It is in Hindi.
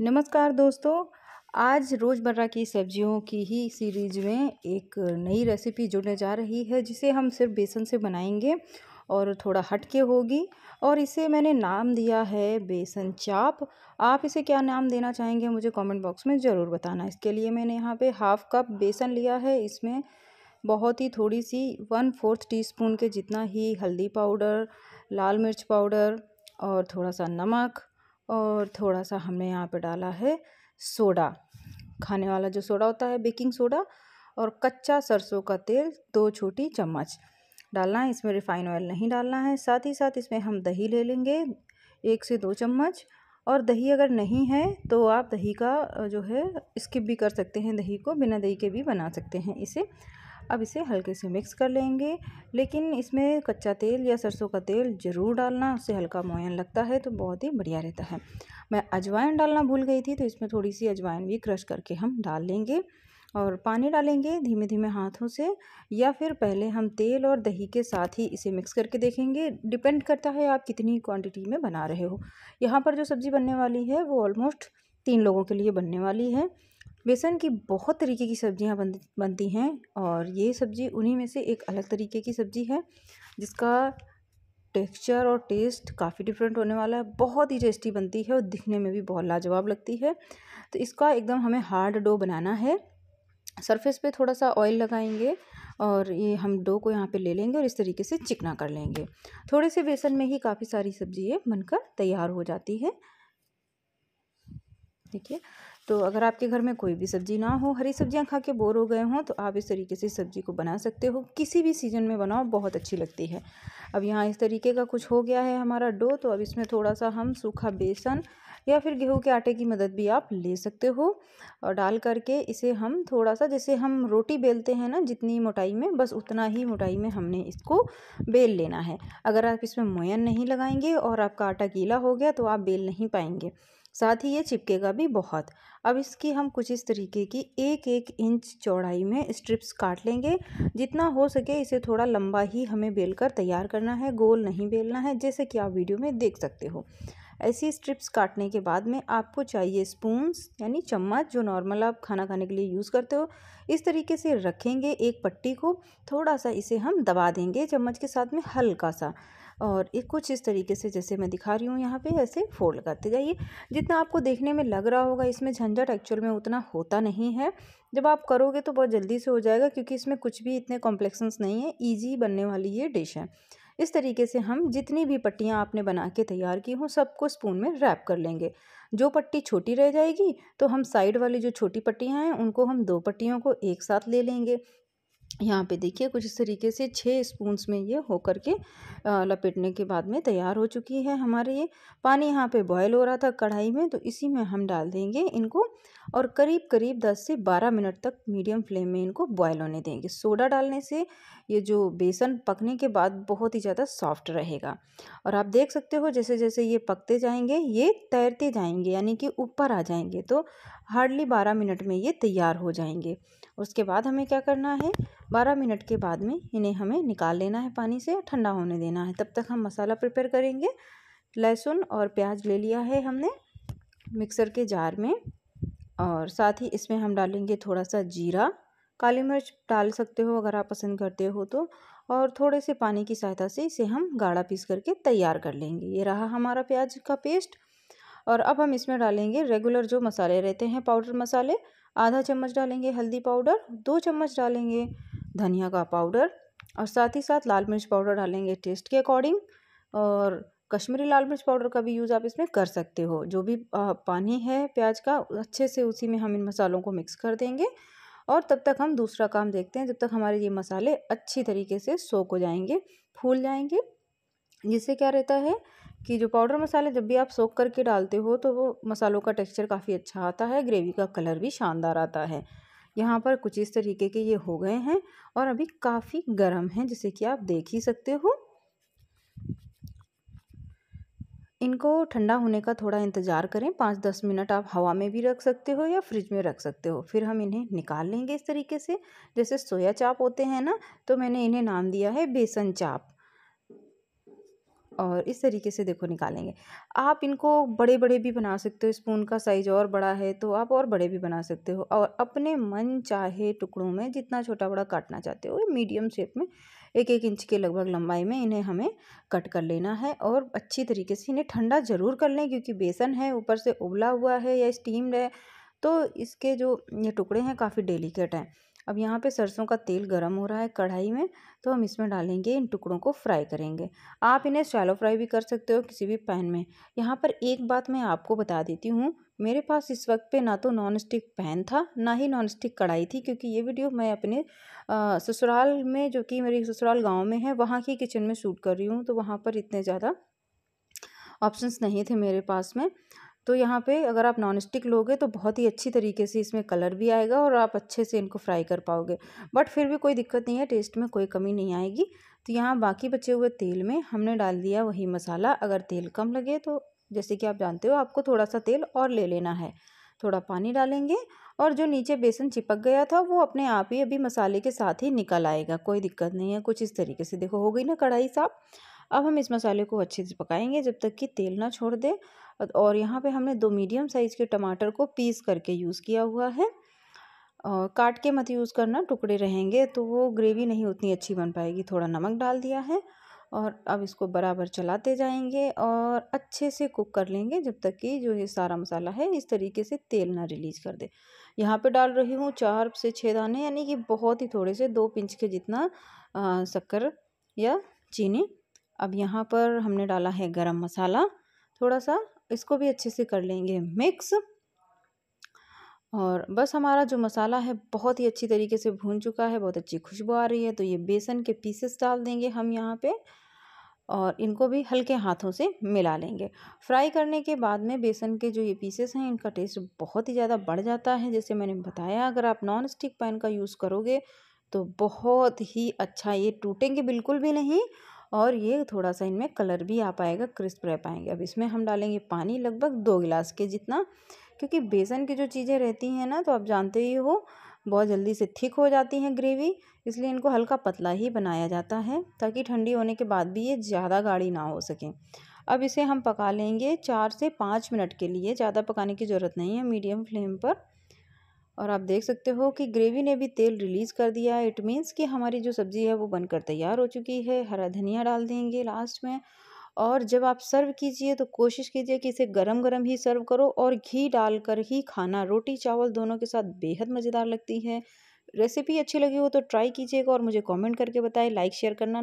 नमस्कार दोस्तों आज रोज़मर्रा की सब्जियों की ही सीरीज में एक नई रेसिपी जुड़ने जा रही है जिसे हम सिर्फ बेसन से बनाएंगे और थोड़ा हटके होगी और इसे मैंने नाम दिया है बेसन चाप आप इसे क्या नाम देना चाहेंगे मुझे कमेंट बॉक्स में ज़रूर बताना इसके लिए मैंने यहाँ पे हाफ़ कप बेसन लिया है इसमें बहुत ही थोड़ी सी वन फोर्थ टी के जितना ही हल्दी पाउडर लाल मिर्च पाउडर और थोड़ा सा नमक और थोड़ा सा हमने यहाँ पे डाला है सोडा खाने वाला जो सोडा होता है बेकिंग सोडा और कच्चा सरसों का तेल दो छोटी चम्मच डालना है इसमें रिफाइन ऑयल नहीं डालना है साथ ही साथ इसमें हम दही ले लेंगे एक से दो चम्मच और दही अगर नहीं है तो आप दही का जो है स्किप भी कर सकते हैं दही को बिना दही के भी बना सकते हैं इसे अब इसे हल्के से मिक्स कर लेंगे लेकिन इसमें कच्चा तेल या सरसों का तेल ज़रूर डालना उससे हल्का मोयन लगता है तो बहुत ही बढ़िया रहता है मैं अजवाइन डालना भूल गई थी तो इसमें थोड़ी सी अजवाइन भी क्रश करके हम डाल लेंगे और पानी डालेंगे धीमे धीमे हाथों से या फिर पहले हम तेल और दही के साथ ही इसे मिक्स करके देखेंगे डिपेंड करता है आप कितनी क्वांटिटी में बना रहे हो यहाँ पर जो सब्ज़ी बनने वाली है वो ऑलमोस्ट तीन लोगों के लिए बनने वाली है बेसन की बहुत तरीके की सब्ज़ियाँ बन बनती हैं और ये सब्ज़ी उन्हीं में से एक अलग तरीके की सब्ज़ी है जिसका टेक्सचर और टेस्ट काफ़ी डिफरेंट होने वाला है बहुत ही टेस्टी बनती है और दिखने में भी बहुत लाजवाब लगती है तो इसका एकदम हमें हार्ड डो बनाना है सरफेस पे थोड़ा सा ऑयल लगाएंगे और ये हम डो को यहाँ पे ले लेंगे और इस तरीके से चिकना कर लेंगे थोड़े से बेसन में ही काफ़ी सारी सब्ज़ी ये बनकर तैयार हो जाती है देखिए तो अगर आपके घर में कोई भी सब्ज़ी ना हो हरी सब्जियां खा के बोर हो गए हों तो आप इस तरीके से सब्ज़ी को बना सकते हो किसी भी सीज़न में बनाओ बहुत अच्छी लगती है अब यहाँ इस तरीके का कुछ हो गया है हमारा डो तो अब इसमें थोड़ा सा हम सूखा बेसन या फिर गेहूं के आटे की मदद भी आप ले सकते हो और डाल करके इसे हम थोड़ा सा जैसे हम रोटी बेलते हैं ना जितनी मोटाई में बस उतना ही मोटाई में हमने इसको बेल लेना है अगर आप इसमें मोयन नहीं लगाएंगे और आपका आटा गीला हो गया तो आप बेल नहीं पाएंगे साथ ही ये चिपकेगा भी बहुत अब इसकी हम कुछ इस तरीके की एक एक इंच चौड़ाई में स्ट्रिप्स काट लेंगे जितना हो सके इसे थोड़ा लंबा ही हमें बेल कर तैयार करना है गोल नहीं बेलना है जैसे कि आप वीडियो में देख सकते हो ऐसी स्ट्रिप्स काटने के बाद में आपको चाहिए स्पून्स यानी चम्मच जो नॉर्मल आप खाना खाने के लिए यूज़ करते हो इस तरीके से रखेंगे एक पट्टी को थोड़ा सा इसे हम दबा देंगे चम्मच के साथ में हल्का सा और एक कुछ इस तरीके से जैसे मैं दिखा रही हूँ यहाँ पे ऐसे फोल्ड करते जाइए जितना आपको देखने में लग रहा होगा इसमें झंझट एक्चुअल में उतना होता नहीं है जब आप करोगे तो बहुत जल्दी से हो जाएगा क्योंकि इसमें कुछ भी इतने कॉम्प्लेक्सन्स नहीं है ईजी बनने वाली ये डिश है इस तरीके से हम जितनी भी पट्टियाँ आपने बना के तैयार की हों सबको स्पून में रैप कर लेंगे जो पट्टी छोटी रह जाएगी तो हम साइड वाली जो छोटी पट्टियाँ हैं उनको हम दो पट्टियों को एक साथ ले लेंगे यहाँ पे देखिए कुछ इस तरीके से छः स्पून्स में ये होकर के लपेटने के बाद में तैयार हो चुकी है हमारे ये पानी यहाँ पे बॉयल हो रहा था कढ़ाई में तो इसी में हम डाल देंगे इनको और करीब करीब 10 से 12 मिनट तक मीडियम फ्लेम में इनको बॉयल होने देंगे सोडा डालने से ये जो बेसन पकने के बाद बहुत ही ज़्यादा सॉफ्ट रहेगा और आप देख सकते हो जैसे जैसे ये पकते जाएंगे ये तैरते जाएंगे यानी कि ऊपर आ जाएंगे तो हार्डली बारह मिनट में ये तैयार हो जाएंगे उसके बाद हमें क्या करना है बारह मिनट के बाद में इन्हें हमें निकाल लेना है पानी से ठंडा होने देना है तब तक हम मसाला प्रिपेयर करेंगे लहसुन और प्याज ले लिया है हमने मिक्सर के जार में और साथ ही इसमें हम डालेंगे थोड़ा सा जीरा काली मिर्च डाल सकते हो अगर आप पसंद करते हो तो और थोड़े से पानी की सहायता से इसे हम गाढ़ा पीस करके तैयार कर लेंगे ये रहा हमारा प्याज का पेस्ट और अब हम इसमें डालेंगे रेगुलर जो मसाले रहते हैं पाउडर मसाले आधा चम्मच डालेंगे हल्दी पाउडर दो चम्मच डालेंगे धनिया का पाउडर और साथ ही साथ लाल मिर्च पाउडर डालेंगे टेस्ट के अकॉर्डिंग और कश्मीरी लाल मिर्च पाउडर का भी यूज़ आप इसमें कर सकते हो जो भी पानी है प्याज का अच्छे से उसी में हम इन मसालों को मिक्स कर देंगे और तब तक हम दूसरा काम देखते हैं जब तक हमारे ये मसाले अच्छी तरीके से सोक हो जाएंगे फूल जाएंगे जिससे क्या रहता है कि जो पाउडर मसाले जब भी आप सोख करके डालते हो तो वो मसालों का टेक्सचर काफ़ी अच्छा आता है ग्रेवी का कलर भी शानदार आता है यहाँ पर कुछ इस तरीके के ये हो गए हैं और अभी काफ़ी गर्म हैं जिसे कि आप देख ही सकते हो इनको ठंडा होने का थोड़ा इंतज़ार करें पाँच दस मिनट आप हवा में भी रख सकते हो या फ्रिज में रख सकते हो फिर हम इन्हें निकाल लेंगे इस तरीके से जैसे सोया चाप होते हैं ना तो मैंने इन्हें नाम दिया है बेसन चाप और इस तरीके से देखो निकालेंगे आप इनको बड़े बड़े भी बना सकते हो स्पून का साइज़ और बड़ा है तो आप और बड़े भी बना सकते हो और अपने मन चाहे टुकड़ों में जितना छोटा बड़ा काटना चाहते हो मीडियम शेप में एक एक इंच के लगभग लंबाई में इन्हें हमें कट कर लेना है और अच्छी तरीके से इन्हें ठंडा ज़रूर कर लें क्योंकि बेसन है ऊपर से उबला हुआ है या स्टीम्ड है तो इसके जो ये टुकड़े हैं काफ़ी डेलीकेट हैं अब यहाँ पे सरसों का तेल गर्म हो रहा है कढ़ाई में तो हम इसमें डालेंगे इन टुकड़ों को फ्राई करेंगे आप इन्हें शैलो फ्राई भी कर सकते हो किसी भी पैन में यहाँ पर एक बात मैं आपको बता देती हूँ मेरे पास इस वक्त पे ना तो नॉन स्टिक पैन था ना ही नॉन स्टिक कढ़ाई थी क्योंकि ये वीडियो मैं अपने ससुराल में जो कि मेरी ससुराल गाँव में है वहाँ की किचन में शूट कर रही हूँ तो वहाँ पर इतने ज़्यादा ऑप्शंस नहीं थे मेरे पास में तो यहाँ पे अगर आप नॉन स्टिक लोगे तो बहुत ही अच्छी तरीके से इसमें कलर भी आएगा और आप अच्छे से इनको फ्राई कर पाओगे बट फिर भी कोई दिक्कत नहीं है टेस्ट में कोई कमी नहीं आएगी तो यहाँ बाकी बचे हुए तेल में हमने डाल दिया वही मसाला अगर तेल कम लगे तो जैसे कि आप जानते हो आपको थोड़ा सा तेल और ले लेना है थोड़ा पानी डालेंगे और जो नीचे बेसन चिपक गया था वो अपने आप ही अभी मसाले के साथ ही निकल आएगा कोई दिक्कत नहीं है कुछ इस तरीके से देखो हो गई ना कढ़ाई साफ अब हम इस मसाले को अच्छे से पकाएंगे जब तक कि तेल ना छोड़ दे और यहाँ पे हमने दो मीडियम साइज़ के टमाटर को पीस करके यूज़ किया हुआ है और काट के मत यूज़ करना टुकड़े रहेंगे तो वो ग्रेवी नहीं उतनी अच्छी बन पाएगी थोड़ा नमक डाल दिया है और अब इसको बराबर चलाते जाएंगे और अच्छे से कुक कर लेंगे जब तक कि जो ये सारा मसाला है इस तरीके से तेल ना रिलीज़ कर दे यहाँ पे डाल रही हूँ चार से छः दाने यानी कि बहुत ही थोड़े से दो पिंच के जितना शक्कर या चीनी अब यहाँ पर हमने डाला है गरम मसाला थोड़ा सा इसको भी अच्छे से कर लेंगे मिक्स और बस हमारा जो मसाला है बहुत ही अच्छी तरीके से भून चुका है बहुत अच्छी खुशबू आ रही है तो ये बेसन के पीसेस डाल देंगे हम यहाँ पे और इनको भी हल्के हाथों से मिला लेंगे फ्राई करने के बाद में बेसन के जो ये पीसेस हैं इनका टेस्ट बहुत ही ज़्यादा बढ़ जाता है जैसे मैंने बताया अगर आप नॉन स्टिक पैन का यूज़ करोगे तो बहुत ही अच्छा ये टूटेंगे बिल्कुल भी नहीं और ये थोड़ा सा इनमें कलर भी आ पाएगा क्रिस्प रह पाएंगे अब इसमें हम डालेंगे पानी लगभग दो गिलास के जितना क्योंकि बेसन की जो चीज़ें रहती हैं ना तो आप जानते ही हो बहुत जल्दी से थिक हो जाती हैं ग्रेवी इसलिए इनको हल्का पतला ही बनाया जाता है ताकि ठंडी होने के बाद भी ये ज़्यादा गाढ़ी ना हो सके अब इसे हम पका लेंगे चार से पाँच मिनट के लिए ज़्यादा पकाने की ज़रूरत नहीं है मीडियम फ्लेम पर और आप देख सकते हो कि ग्रेवी ने भी तेल रिलीज़ कर दिया है इट मीन्स कि हमारी जो सब्ज़ी है वो बनकर तैयार हो चुकी है हरा धनिया डाल देंगे लास्ट में और जब आप सर्व कीजिए तो कोशिश कीजिए कि इसे गरम गरम ही सर्व करो और घी डालकर ही खाना रोटी चावल दोनों के साथ बेहद मज़ेदार लगती है रेसिपी अच्छी लगी हो तो ट्राई कीजिएगा और मुझे कमेंट करके बताएं लाइक शेयर करना